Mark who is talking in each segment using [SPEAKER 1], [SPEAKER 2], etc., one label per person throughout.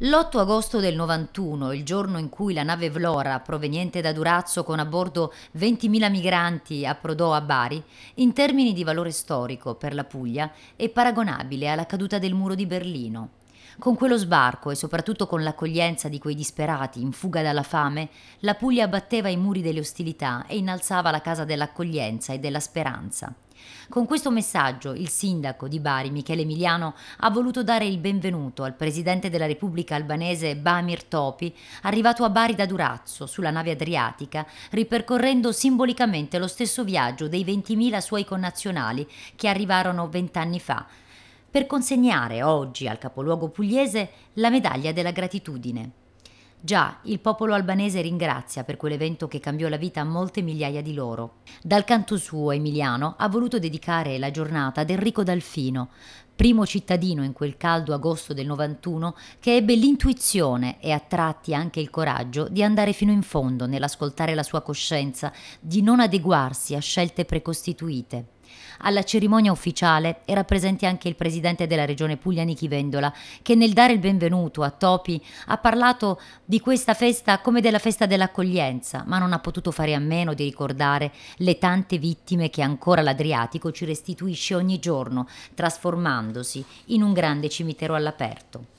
[SPEAKER 1] L'8 agosto del 91, il giorno in cui la nave Vlora, proveniente da Durazzo con a bordo 20.000 migranti, approdò a Bari, in termini di valore storico per la Puglia è paragonabile alla caduta del muro di Berlino. Con quello sbarco e soprattutto con l'accoglienza di quei disperati in fuga dalla fame, la Puglia abbatteva i muri delle ostilità e innalzava la casa dell'accoglienza e della speranza. Con questo messaggio il sindaco di Bari, Michele Emiliano, ha voluto dare il benvenuto al presidente della Repubblica albanese Bamir Topi, arrivato a Bari da Durazzo sulla nave Adriatica, ripercorrendo simbolicamente lo stesso viaggio dei 20.000 suoi connazionali che arrivarono vent'anni fa per consegnare oggi al capoluogo pugliese la medaglia della gratitudine. Già, il popolo albanese ringrazia per quell'evento che cambiò la vita a molte migliaia di loro. Dal canto suo, Emiliano ha voluto dedicare la giornata ad Enrico Dalfino, primo cittadino in quel caldo agosto del 91 che ebbe l'intuizione e a tratti anche il coraggio di andare fino in fondo nell'ascoltare la sua coscienza, di non adeguarsi a scelte precostituite. Alla cerimonia ufficiale era presente anche il presidente della regione Puglia Nichi Vendola, che nel dare il benvenuto a Topi ha parlato di questa festa come della festa dell'accoglienza, ma non ha potuto fare a meno di ricordare le tante vittime che ancora l'Adriatico ci restituisce ogni giorno, trasformandosi in un grande cimitero all'aperto.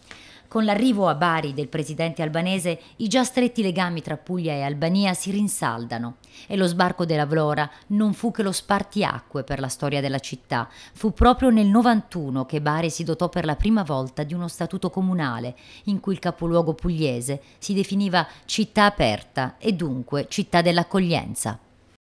[SPEAKER 1] Con l'arrivo a Bari del presidente albanese, i già stretti legami tra Puglia e Albania si rinsaldano e lo sbarco della Vlora non fu che lo spartiacque per la storia della città. Fu proprio nel 91 che Bari si dotò per la prima volta di uno statuto comunale in cui il capoluogo pugliese si definiva città aperta e dunque città dell'accoglienza.